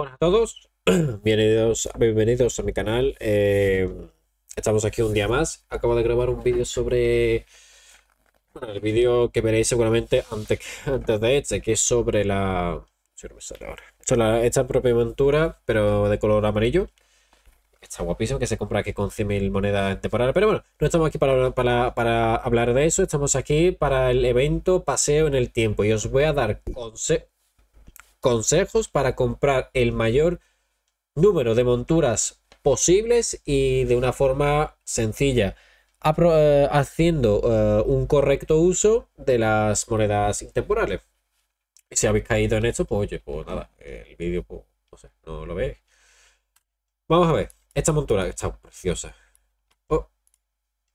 Hola a todos, bienvenidos, a mi canal. Eh, estamos aquí un día más. Acabo de grabar un vídeo sobre... el vídeo que veréis seguramente antes, antes de este, que es sobre la... Si esta propia aventura pero de color amarillo. Está guapísimo, que se compra aquí con 100.000 monedas en temporada. Pero bueno, no estamos aquí para, para, para hablar de eso. Estamos aquí para el evento Paseo en el Tiempo. Y os voy a dar consejos consejos para comprar el mayor número de monturas posibles y de una forma sencilla, eh, haciendo eh, un correcto uso de las monedas intemporales. Y si habéis caído en esto, pues oye, pues nada, el vídeo, pues, no lo veis. Vamos a ver, esta montura está preciosa. Oh,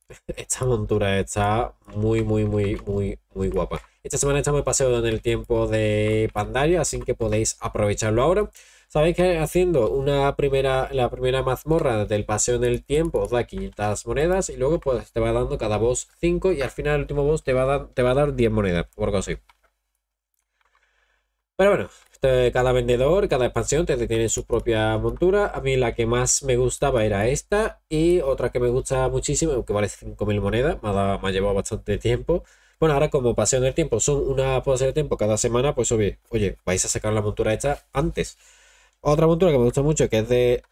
esta montura está muy, muy, muy, muy, muy guapa. Esta semana estamos de paseo en el tiempo de Pandaria, así que podéis aprovecharlo ahora. Sabéis que haciendo una primera, la primera mazmorra del paseo en el tiempo da 500 monedas y luego pues, te va dando cada boss 5 y al final el último boss te va a dar, te va a dar 10 monedas por algo así. Pero bueno, este, cada vendedor, cada expansión te tiene su propia montura. A mí la que más me gustaba era esta y otra que me gusta muchísimo, que vale 5.000 monedas, me ha llevado bastante tiempo bueno, ahora como pasión del tiempo, son una pose de tiempo cada semana, pues oye, oye, vais a sacar la montura hecha antes. Otra montura que me gusta mucho, que es de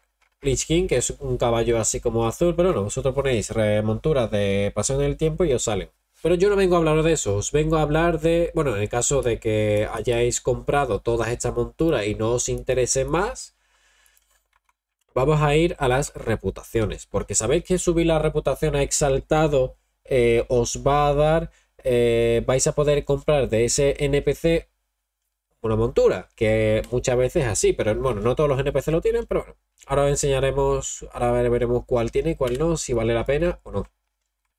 Lich King, que es un caballo así como azul, pero no, vosotros ponéis monturas de pasión del tiempo y os sale. Pero yo no vengo a hablar de eso, os vengo a hablar de, bueno, en el caso de que hayáis comprado todas estas monturas y no os interese más, vamos a ir a las reputaciones, porque sabéis que subir la reputación a exaltado eh, os va a dar eh, vais a poder comprar de ese NPC una montura, que muchas veces así, pero bueno, no todos los NPC lo tienen, pero bueno, ahora os enseñaremos, ahora veremos cuál tiene y cuál no, si vale la pena o no.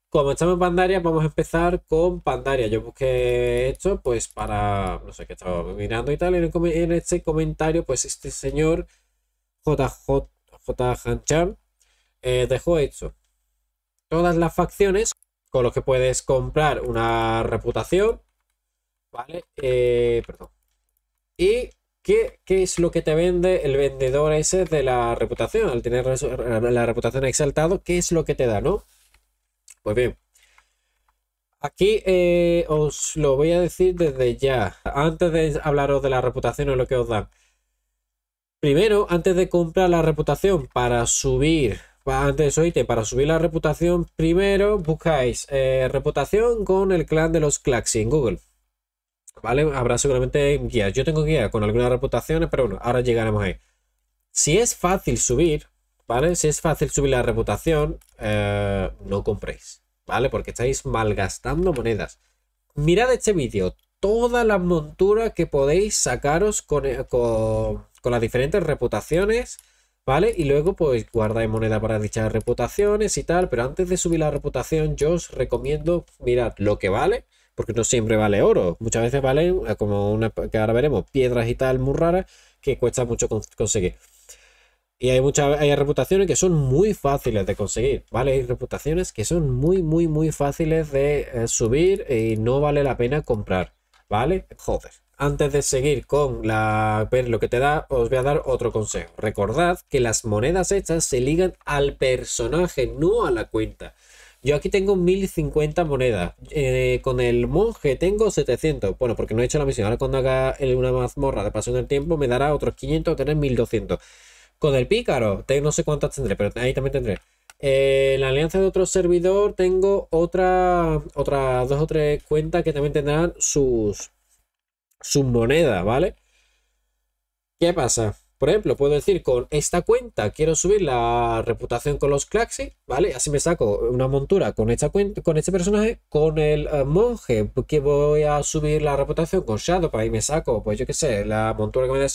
Como estamos en Pandaria, vamos a empezar con Pandaria. Yo busqué esto, pues para, no sé qué estaba mirando y tal, en, este comentario, pues este señor JJ J. Chan eh, dejó esto. Todas las facciones con lo que puedes comprar una reputación, ¿vale? Eh, perdón. Y ¿Qué, ¿Qué, es lo que te vende el vendedor ese de la reputación? Al tener la reputación exaltado, ¿qué es lo que te da, no? Pues bien, aquí eh, os lo voy a decir desde ya, antes de hablaros de la reputación o lo que os dan. Primero, antes de comprar la reputación para subir pues antes, oíste para subir la reputación, primero buscáis eh, reputación con el clan de los Claxi en Google. ¿Vale? Habrá seguramente guías. Yo tengo guía con algunas reputaciones, pero bueno, ahora llegaremos ahí. Si es fácil subir, ¿vale? Si es fácil subir la reputación, eh, no compréis, ¿vale? Porque estáis malgastando monedas. Mirad este vídeo, Toda la montura que podéis sacaros con eh, las diferentes reputaciones ¿Vale? Y luego pues guardáis moneda para dichas reputaciones y tal, pero antes de subir la reputación yo os recomiendo, mirar lo que vale, porque no siempre vale oro, muchas veces vale eh, como una que ahora veremos, piedras y tal muy raras que cuesta mucho conseguir. Y hay muchas reputaciones que son muy fáciles de conseguir, ¿vale? Hay reputaciones que son muy, muy, muy fáciles de eh, subir y no vale la pena comprar, ¿vale? Joder. Antes de seguir con la, ver lo que te da, os voy a dar otro consejo. Recordad que las monedas hechas se ligan al personaje, no a la cuenta. Yo aquí tengo 1050 monedas. Eh, con el monje tengo 700. Bueno, porque no he hecho la misión. Ahora cuando haga una mazmorra de pasión del tiempo me dará otros 500 o tener 1200. Con el pícaro, no sé cuántas tendré, pero ahí también tendré. Eh, en la alianza de otro servidor tengo otra, otra dos o tres cuentas que también tendrán sus, su moneda, ¿vale? ¿Qué pasa? Por ejemplo, puedo decir con esta cuenta quiero subir la reputación con los Claxi, ¿vale? Así me saco una montura con esta cuenta, con este personaje, con el eh, monje porque voy a subir la reputación con para y me saco, pues yo qué sé, la montura que me da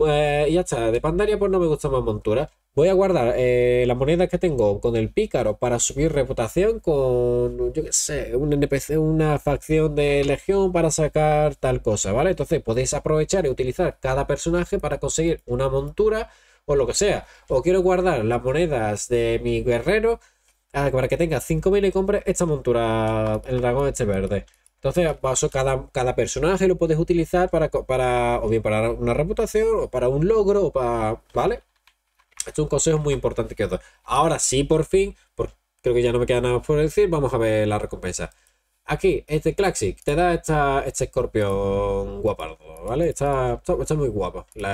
pues ya está, de Pandaria pues no me gusta más montura. Voy a guardar eh, las monedas que tengo con el pícaro para subir reputación con, yo qué sé, un NPC, una facción de legión para sacar tal cosa, ¿vale? Entonces podéis aprovechar y utilizar cada personaje para conseguir una montura o lo que sea. O quiero guardar las monedas de mi guerrero ah, para que tenga 5.000 y compre esta montura, el dragón este verde. Entonces, paso, cada, cada personaje lo puedes utilizar para, o bien para una reputación, o para un logro, o para. ¿Vale? Esto es un consejo muy importante que os doy. Ahora sí, por fin, creo que ya no me queda nada por decir, vamos a ver la recompensa. Aquí, este Claxic te da esta, este escorpión guapardo, ¿vale? Está, está, muy guapa el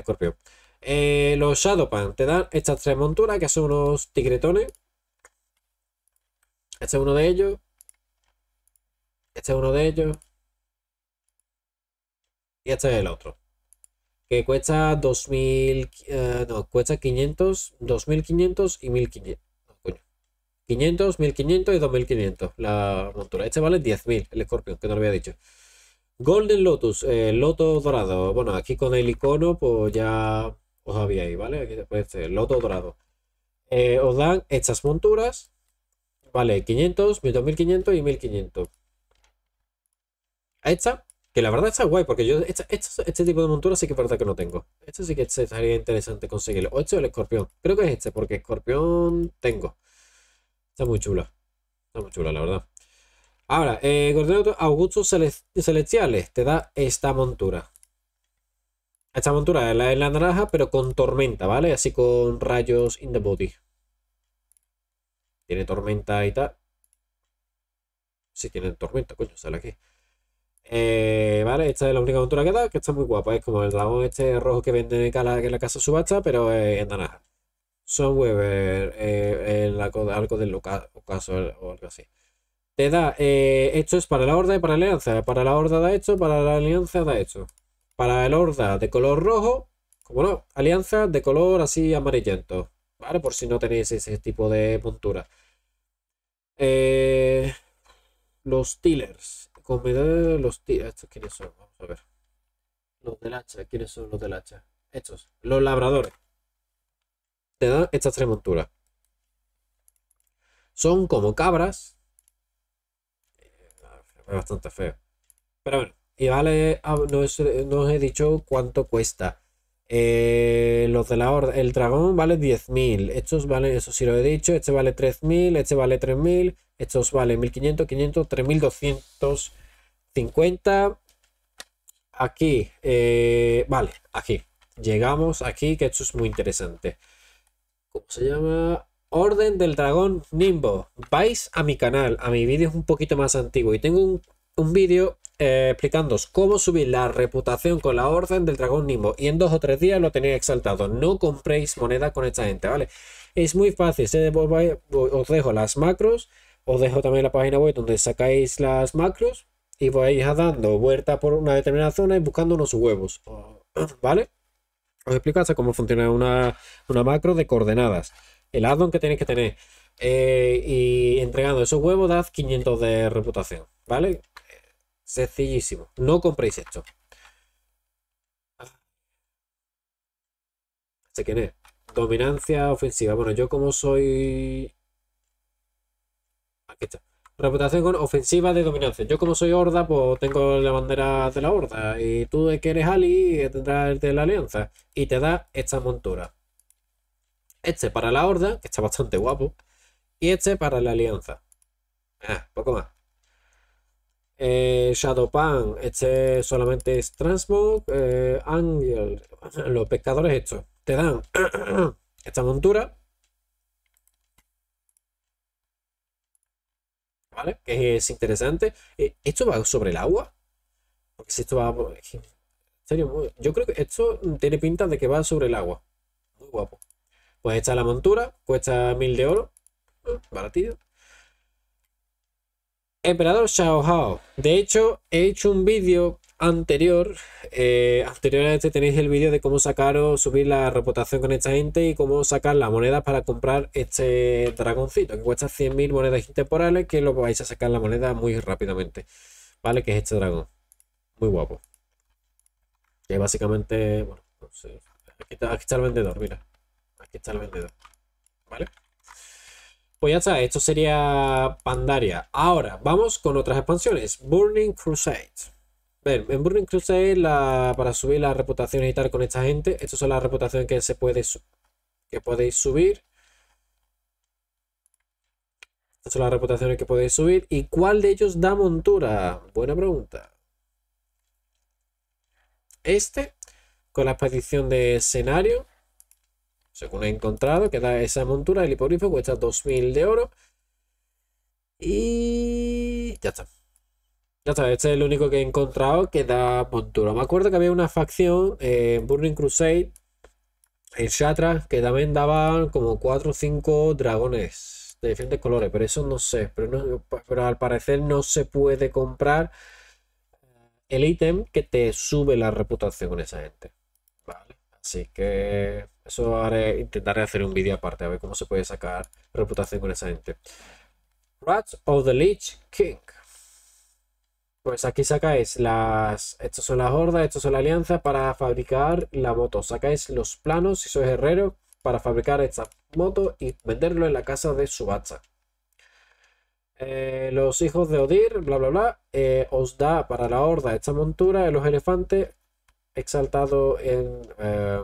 escorpión. Eh, los los Shadowpan te dan estas tres monturas que son unos tigretones. Este es uno de ellos. Este es uno de ellos. Y este es el otro. Que cuesta 2000, eh, no, cuesta 500, 2500 y 1500. 500, 1500 y 2500 la montura. Este vale 10.000, el Scorpion, que no lo había dicho. Golden Lotus, eh, Loto Dorado. Bueno, aquí con el icono, pues ya os ahí, ¿vale? Aquí después el Loto Dorado. Eh, os dan estas monturas, vale, 500, 2500 y 1500 esta, que la verdad está guay, porque yo este tipo de montura sí que es verdad que no tengo. Este sí que sería interesante conseguirlo. O este o el escorpión. Creo que es este, porque escorpión tengo. Está muy chula Está muy chula la verdad. Ahora, eh, Augustus Celestiales te da esta montura. Esta montura es la, la naranja, pero con tormenta, ¿vale? Así con rayos in the body. Tiene tormenta y tal. sí, tiene tormenta, coño, sale aquí. Eh, vale, esta es la única montura que da, que está muy guapa. Es como el dragón este rojo que vende en la, en la casa subasta, pero eh, en naranja. Son weber, eh, algo del ocaso o algo así. Te da, eh, esto es para la horda y para la alianza. Para la horda da esto, para la alianza da esto. Para el horda de color rojo, como no, alianza de color así amarillento. Vale, por si no tenéis ese tipo de montura. los tillers de los tíos ¿Estos quiénes son? Vamos a ver. Los del hacha. ¿Quiénes son los del hacha? Estos. Los labradores. Te dan estas tres monturas. Son como cabras. Eh, es bastante feo. Pero bueno. Y vale, ah, no os, no he dicho cuánto cuesta. Eh, los de la horda, el dragón vale 10.000. Estos vale, eso sí lo he dicho. Este vale 3.000, este vale 3.000. Estos vale 1500, 500, 3250. Aquí, eh, vale, aquí. Llegamos aquí, que esto es muy interesante. ¿Cómo se llama? Orden del Dragón Nimbo. Vais a mi canal, a mi vídeo es un poquito más antiguo. Y tengo un, vídeo eh, explicándoos cómo subir la reputación con la Orden del Dragón Nimbo. Y en dos o tres días lo tenéis exaltado. No compréis moneda con esta gente, ¿vale? Es muy fácil. Os dejo las macros os dejo también la página web donde sacáis las macros y vais dando vuelta por una determinada zona y buscando unos huevos. ¿Vale? Os explico hasta cómo funciona una, macro de coordenadas. El addon que tenéis que tener. Eh, y entregando esos huevos dad 500 de reputación. ¿Vale? Sencillísimo. No compréis esto. ¿Se tiene? Dominancia ofensiva. Bueno, yo como soy Aquí está. Reputación con ofensiva de dominancia. Yo como soy horda, pues tengo la bandera de la horda. Y tú que eres Ali, tendrás el de la alianza. Y te da esta montura. Este para la horda, que está bastante guapo. Y este para la alianza. Ah, poco más. Eh, shadow pan este solamente es Transmog. Eh, Angel, los pescadores estos. Te dan esta montura ¿vale? Que es interesante. Eh, ¿Esto va sobre el agua? Porque si esto va... En serio, yo creo que esto tiene pinta de que va sobre el agua. Muy guapo. Pues está la montura, cuesta mil de oro. Mm, Baratido. Emperador Shao Hao. De hecho, he hecho un vídeo anterior, eh, tenéis el vídeo de cómo sacar o subir la reputación con esta gente y cómo sacar la moneda para comprar este dragoncito, que cuesta 100.000 monedas intemporales, que lo vais a sacar la moneda muy rápidamente, ¿vale? Que es este dragón, muy guapo. Que básicamente, bueno, aquí está, el vendedor, mira, aquí está el vendedor, ¿vale? Pues ya está, esto sería Pandaria. Ahora, vamos con otras expansiones. Burning Crusade. Ver, en Burning Crusade, la, para subir la reputación y tal con esta gente, estas son las reputaciones que se puede que podéis subir. Estas son las reputaciones que podéis subir. ¿Y cuál de ellos da montura? Buena pregunta. Este, con la expedición de escenario, según he encontrado, que da esa montura, el hipogrifo cuesta 2.000 de oro. Y ya está. Ya está, este es el único que he encontrado que da montura. Me acuerdo que había una facción en eh, Burning Crusade, en Shatra, que también daban como 4 o 5 dragones de diferentes colores, pero eso no sé. Pero, al parecer no se puede comprar eh, el ítem que te sube la reputación con esa gente. así que eso haré, intentaré hacer un vídeo aparte, a ver cómo se puede sacar reputación con esa gente. Rats of the Lich King. Pues aquí sacáis las... Estas son las hordas, estas son la alianza para fabricar la moto. Sacáis los planos, si sois herrero, para fabricar esta moto y venderlo en la casa de subasta. Eh, los hijos de Odir, bla, bla, bla, eh, os da para la horda esta montura de los elefantes exaltado en... Eh,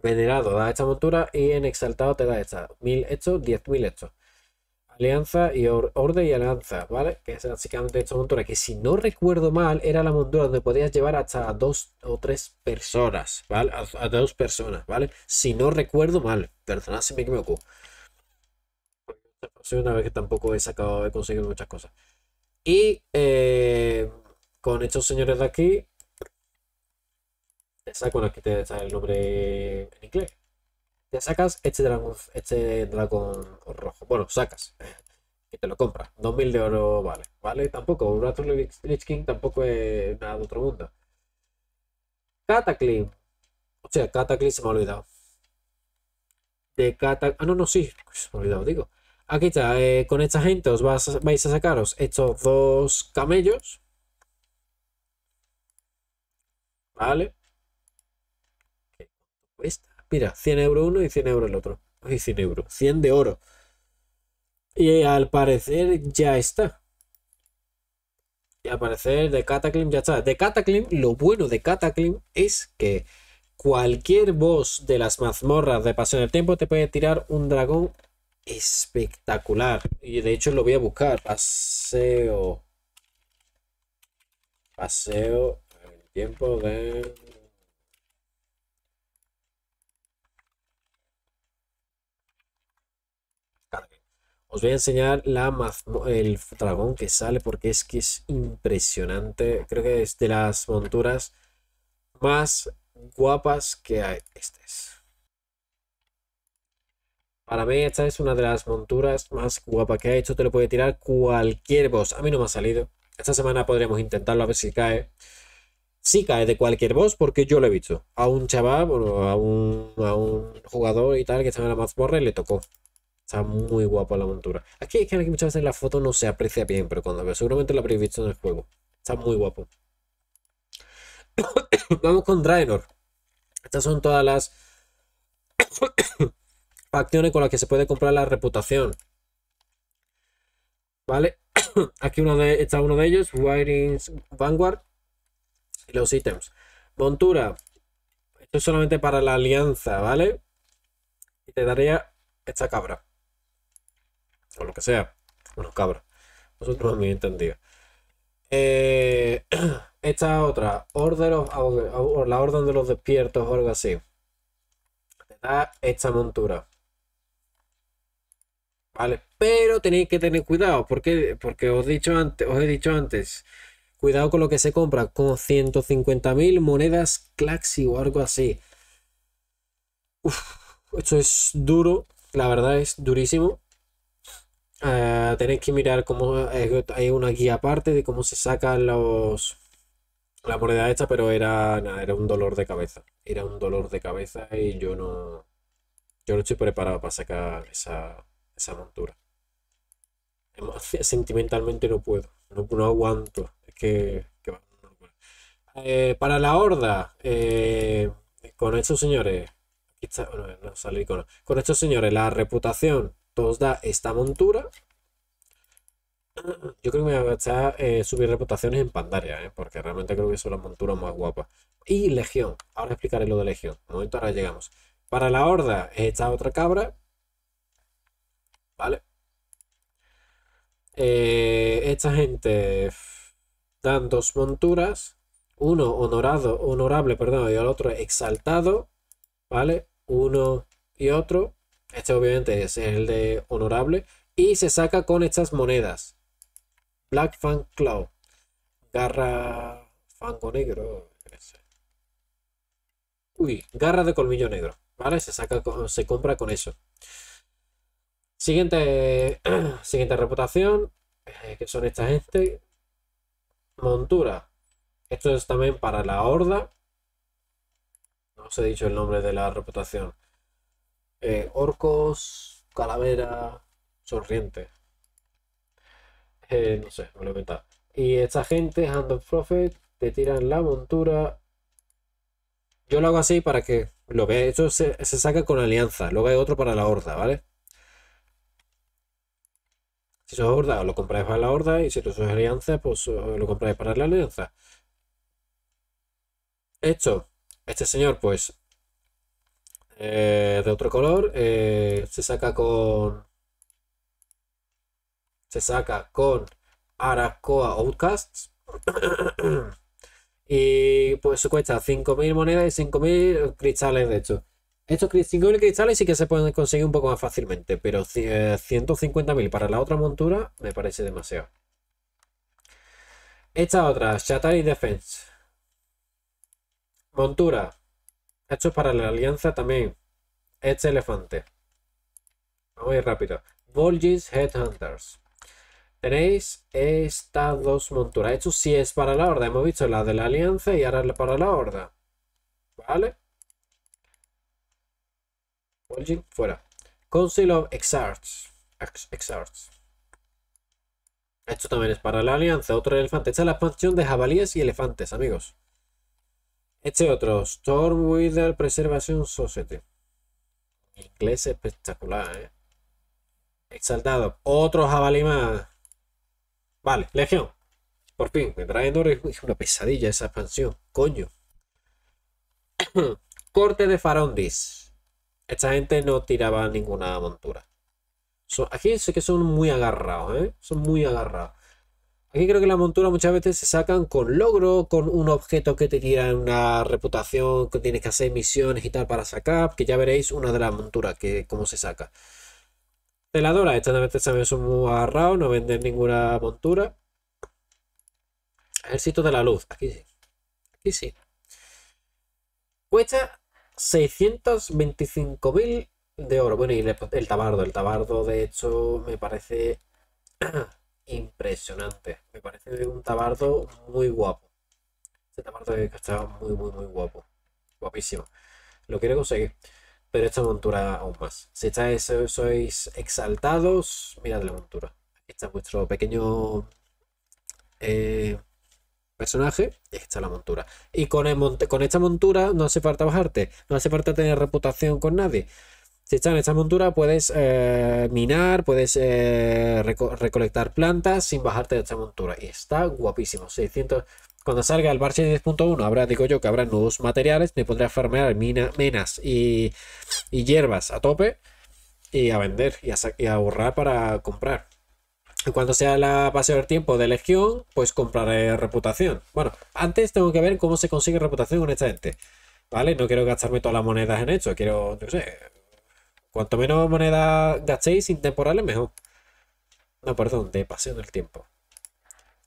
venerado da esta montura y en exaltado te da esta. mil hechos, mil hechos. Alianza y Orden y Alianza, ¿vale? Que es básicamente esta montura que si no recuerdo mal era la montura donde podías llevar hasta dos o tres personas, ¿vale? A, dos personas, ¿vale? Si no recuerdo mal, personas, si me equivoco. una vez que tampoco he sacado, he conseguido muchas cosas. Y eh, con estos señores de aquí, te saco, aquí te el nombre en inglés sacas este dragón, este dragón rojo. Bueno, sacas. Eh, y te lo compras. 2.000 de oro vale. Vale, tampoco. Rattle Lich King tampoco es nada de otro mundo. Cataclysm. O sea, Cataclysm se me ha olvidado. De cata Ah, no, no, sí. Se me ha olvidado, digo. Aquí está. Eh, con esta gente os vas vais a sacaros estos dos camellos. Vale. ¿Qué cuesta? mira, 100 euros uno y 100 euros el otro. Y 100 euros, 100 de oro. Y al parecer ya está. Y al parecer de Cataclysm ya está. De Cataclysm, lo bueno de Cataclysm es que cualquier boss de las mazmorras de Paseo del Tiempo te puede tirar un dragón espectacular. Y de hecho lo voy a buscar. Paseo. Paseo. El tiempo de voy a enseñar la el dragón que sale porque es que es impresionante. Creo que es de las monturas más guapas que hay. Este es. Para mí esta es una de las monturas más guapas que ha hecho. Te lo puede tirar cualquier boss. A mí no me ha salido. Esta semana podremos intentarlo a ver si cae. Si cae de cualquier boss porque yo lo he visto. A un chaval, a un, jugador y tal que estaba en la mazmorra y le tocó. Está muy guapo la montura. Aquí es que aquí muchas veces la foto no se aprecia bien, pero cuando veo seguramente lo habréis visto en el juego. Está muy guapo. Vamos con Draenor. Estas son todas las facciones con las que se puede comprar la reputación. ¿Vale? aquí uno de, está uno de ellos, Wirings Vanguard. Y los ítems. Montura. Esto es solamente para la alianza, ¿vale? Y te daría esta cabra o lo que sea, unos cabros. Nosotros me mí eh, esta otra, Order la Orden de los Despiertos o algo así. da esta montura. Vale, pero tenéis que tener cuidado, porque, porque os, dicho antes, os he dicho antes, cuidado con lo que se compra, con 150.000 monedas Claxi o algo así. esto es duro, la verdad es durísimo. Ah, tenéis que mirar cómo eh, hay una guía aparte de cómo se sacan los la moneda esta, pero era nada, era un dolor de cabeza. Era un dolor de cabeza y yo no yo no estoy preparado para sacar esa, esa montura. Sentimentalmente no puedo, no, aguanto. Es que, eh, para la horda, eh, con estos señores, sale Con estos señores, la reputación todos da esta montura. Yo creo que me voy a eh, subir reputaciones en Pandaria, eh, porque realmente creo que es una montura más guapa. Y Legión, ahora explicaré lo de Legión. momento ahora llegamos. Para la horda esta otra cabra. ¿Vale? Eh, esta gente dan dos monturas. Uno honorado, honorable, perdón, y el otro exaltado. ¿Vale? Uno y otro. Este obviamente es el de honorable. Y se saca con estas monedas. Black Fang Claw. Garra fango negro. Uy, garra de colmillo negro. ¿Vale? Se saca, se compra con eso. Siguiente, siguiente reputación. Eh, que son estas gente. Montura. Esto es también para la horda. No os he dicho el nombre de la reputación. Eh, orcos, calavera, sonriente. Eh, no sé, me lo he Y esta gente, Hand of Prophet, te tiran la montura. Yo lo hago así para que lo vea. Esto se, se, saca con alianza. Luego hay otro para la horda, ¿vale? Si sos horda, lo compráis para la horda. Y si tú sos alianza, pues eh, lo compráis para la alianza. Esto, este señor, pues eh, de otro color. Eh, se saca con... Se saca con Aracoa Outcast y pues cuesta 5.000 monedas y 5.000 cristales de hecho. Estos 5.000 cristales sí que se pueden conseguir un poco más fácilmente, pero 150.000 eh, para la otra montura me parece demasiado. Esta otra, Shatari Defense. Montura, Hecho para la alianza también. Este elefante. Muy rápido. Volgis Headhunters. Tenéis estas dos monturas. Esto sí es para la horda. Hemos visto la de la alianza y ahora para la horda. ¿Vale? Volgin, fuera. Council of Exarchs. Exarchs. Esto también es para la alianza. Otro elefante. Esta es la expansión de jabalíes y elefantes, amigos. Este otro, Storm Preservation Society. inglés espectacular, ¿eh? Exaltado. Otro jabalí Vale, Legión. Por fin, me Es una pesadilla esa expansión. Coño. Corte de Farondis. Esta gente no tiraba ninguna montura. aquí sé que son muy agarrados, ¿eh? Son muy agarrados creo que la montura muchas veces se sacan con logro, con un objeto que te diera una reputación, que tienes que hacer misiones y tal para sacar, que ya veréis una de las monturas, que cómo se saca. teladora esta veces también son muy agarrado no venden ninguna montura. Ejército de la luz, aquí sí. Aquí sí. Cuesta 625.000 de oro. Bueno, y el tabardo, el tabardo de hecho me parece impresionante. Me parece un tabardo muy guapo. Este tabardo que está muy, muy, muy guapo. Guapísimo. Lo quiero conseguir. Pero esta montura aún más. Si estáis, sois exaltados, mirad la montura. está vuestro pequeño eh, personaje y está la montura. Y con, con esta montura no hace falta bajarte, no hace falta tener reputación con nadie. Si está en esta montura puedes eh, minar, puedes eh, recolectar plantas sin bajarte de esta montura. Y está guapísimo. Cuando salga el parche 10.1 habrá, digo yo, que habrá nuevos materiales. Me podré farmear mina, menas y, hierbas a tope. Y a vender y a, ahorrar para comprar. Y cuando sea la paseo del tiempo de Legión, pues compraré reputación. Bueno, antes tengo que ver cómo se consigue reputación con esta gente. ¿Vale? No quiero gastarme todas las monedas en esto. Quiero, no sé, Cuanto menos moneda gastéis intemporales mejor. No, perdón, de pasión del tiempo.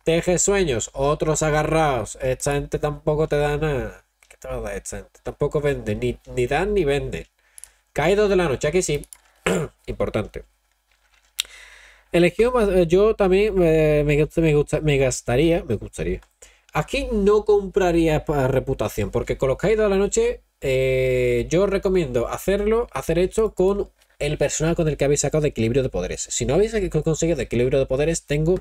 Teje sueños, otros agarrados. Esta gente tampoco te da nada. ¿Qué te va a dar esta gente? Tampoco vende, ni, dan ni venden. Caído de la noche, aquí sí. Importante. Elegido yo también eh, me, me, me gastaría, me gustaría. Aquí no compraría reputación, porque con los caídos de la noche eh, yo recomiendo hacerlo, hacer esto con el personal con el que habéis sacado de equilibrio de poderes. Si no habéis conseguido equilibrio de poderes, tengo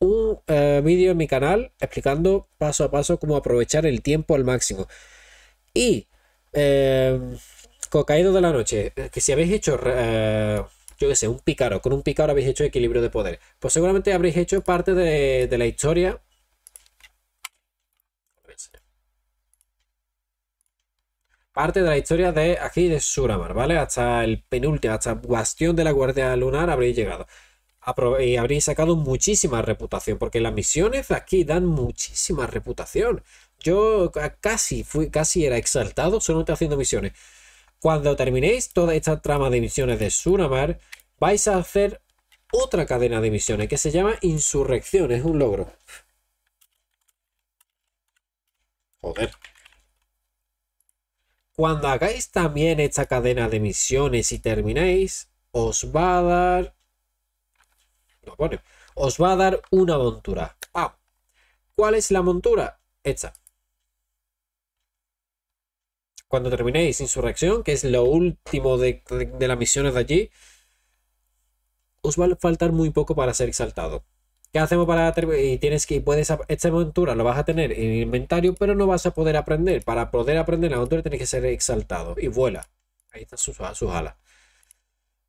un eh, vídeo en mi canal explicando paso a paso cómo aprovechar el tiempo al máximo. Y eh, Cocaído de la noche, eh, que si habéis hecho, yo qué sé, un picaro, con un picaro habéis hecho equilibrio de poder, pues seguramente habréis hecho parte de la historia parte de la historia de aquí de Suramar, ¿vale? Hasta el penúltimo, hasta Bastión de la Guardia Lunar habréis llegado. Y habréis sacado muchísima reputación, porque las misiones aquí dan muchísima reputación. Yo casi, fui, casi era exaltado solamente haciendo misiones. Cuando terminéis toda esta trama de misiones de Suramar, vais a hacer otra cadena de misiones que se llama Insurrección, es un logro. Joder. Cuando hagáis también esta cadena de misiones y terminéis, os va a dar... pone. Os va a dar una montura. Ah, ¿Cuál es la montura? Esta. Cuando terminéis Insurrección, que es lo último de las misiones de allí, os va a faltar muy poco para ser exaltado. ¿Qué hacemos para y tienes que puedes esta aventura lo vas a tener en el inventario, pero no vas a poder aprender. Para poder aprender la aventura tienes que ser exaltado y vuela. Ahí está, sus, alas.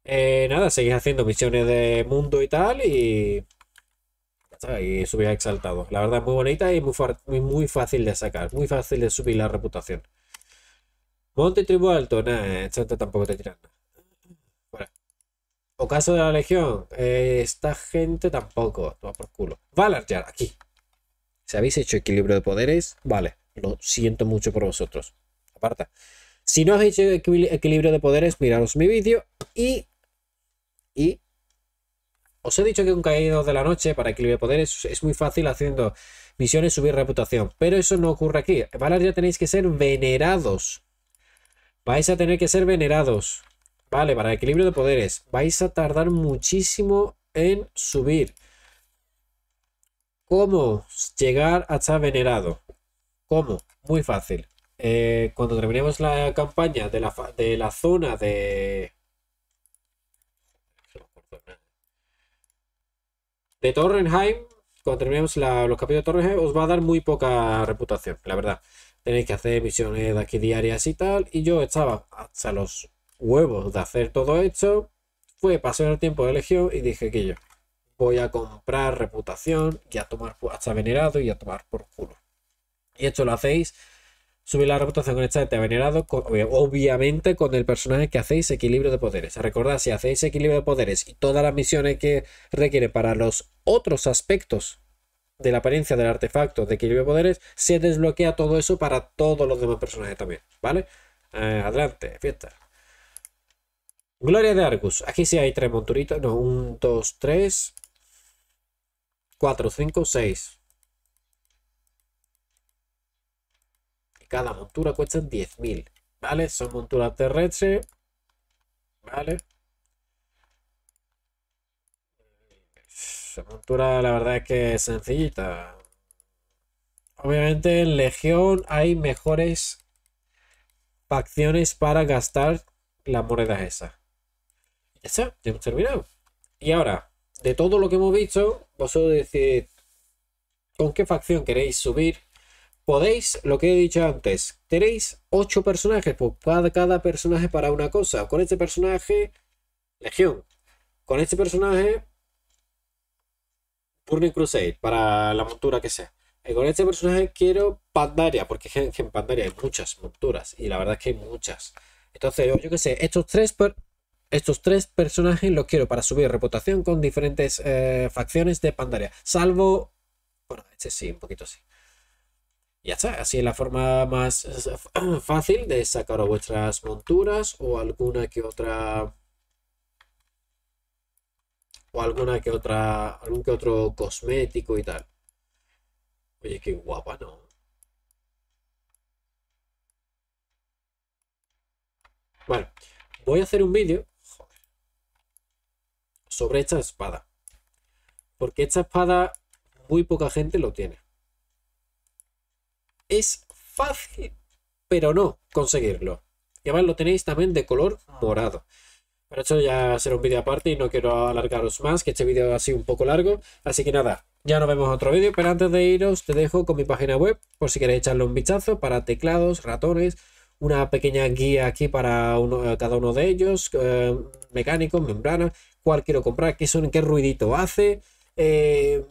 Eh, nada, seguís haciendo misiones de mundo y tal y y subir exaltado. La verdad es muy bonita y muy, muy, fácil de sacar, muy fácil de subir la reputación. Monte y tribu alto, nada, tampoco te tiran o caso de la Legión. Eh, esta gente tampoco. va por culo. ya aquí. Si habéis hecho equilibrio de poderes, vale. Lo siento mucho por vosotros. Aparta. Si no has hecho equilibrio de poderes, miraros mi vídeo. Y. Y. Os he dicho que un caído de la noche para equilibrio de poderes es muy fácil haciendo misiones subir reputación. Pero eso no ocurre aquí. Valar ya tenéis que ser venerados. Vais a tener que ser venerados. Vale, para equilibrio de poderes. Vais a tardar muchísimo en subir. ¿Cómo llegar a hasta venerado? ¿Cómo? Muy fácil. Eh, cuando terminemos la campaña de la, zona de... De Torrenheim, cuando terminemos los capítulos de Torrenheim, os va a dar muy poca reputación, la verdad. Tenéis que hacer misiones de aquí diarias y tal. Y yo estaba hasta los huevos de hacer todo esto, fue pasó el tiempo de legión y dije que yo voy a comprar reputación y a tomar hasta venerado y a tomar por culo. Y esto lo hacéis, subir la reputación con esta eh, de venerado, obviamente con el personaje que hacéis equilibrio de poderes. Recordad, si hacéis equilibrio de poderes y todas las misiones que requiere para los otros aspectos de la apariencia del artefacto de equilibrio de poderes, se desbloquea todo eso para todos los demás personajes también, ¿vale? Eh, adelante, fiesta. Gloria de Argus. Aquí sí hay tres monturitas. No, un, dos, tres, cuatro, cinco, seis. Y cada montura cuesta 10.000. ¿Vale? Son monturas terrestres. ¿Vale? La montura la verdad es que es sencillita. Obviamente en Legión hay mejores facciones para gastar la moneda esa. Ya hemos terminado. Y ahora, de todo lo que hemos visto, vosotros decir con qué facción queréis subir. Podéis, lo que he dicho antes, tenéis ocho personajes, pues cada personaje para una cosa. Con este personaje, Legión. Con este personaje, Burning Crusade, para la montura que sea. Y con este personaje quiero Pandaria, porque en Pandaria hay muchas monturas, y la verdad es que hay muchas. Entonces, yo, yo qué sé, estos tres, pues, estos tres personajes los quiero para subir reputación con diferentes eh, facciones de Pandaria. Salvo... Bueno, este sí, un poquito así. Ya está, así es la forma más eh, fácil de sacar vuestras monturas o alguna que otra... O alguna que otra... Algún que otro cosmético y tal. Oye, qué guapa, ¿no? Bueno, voy a hacer un vídeo sobre esta espada. Porque esta espada muy poca gente lo tiene. Es fácil, pero no conseguirlo. Y además lo tenéis también de color morado. pero esto ya será un vídeo aparte y no quiero alargaros más, que este vídeo ha sido un poco largo. Así que nada, ya nos vemos en otro vídeo, pero antes de iros te dejo con mi página web, por si queréis echarle un bichazo para teclados, ratones, una pequeña guía aquí para uno, eh, cada uno de ellos, eh, mecánicos, membranas, cuál quiero comprar, qué son, qué ruidito hace. Eh,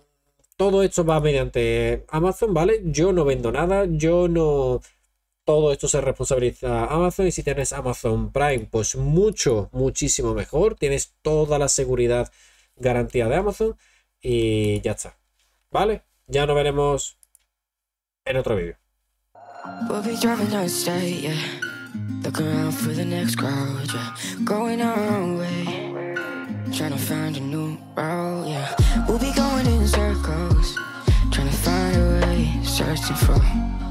todo esto va mediante Amazon, ¿vale? Yo no vendo nada, yo no... Todo esto se responsabiliza Amazon y si tienes Amazon Prime, pues mucho, muchísimo mejor. Tienes toda la seguridad, garantía de Amazon y ya está. ¿Vale? Ya nos veremos en otro vídeo. trying to find a new route, yeah We'll be going in circles, trying to find a way, searching for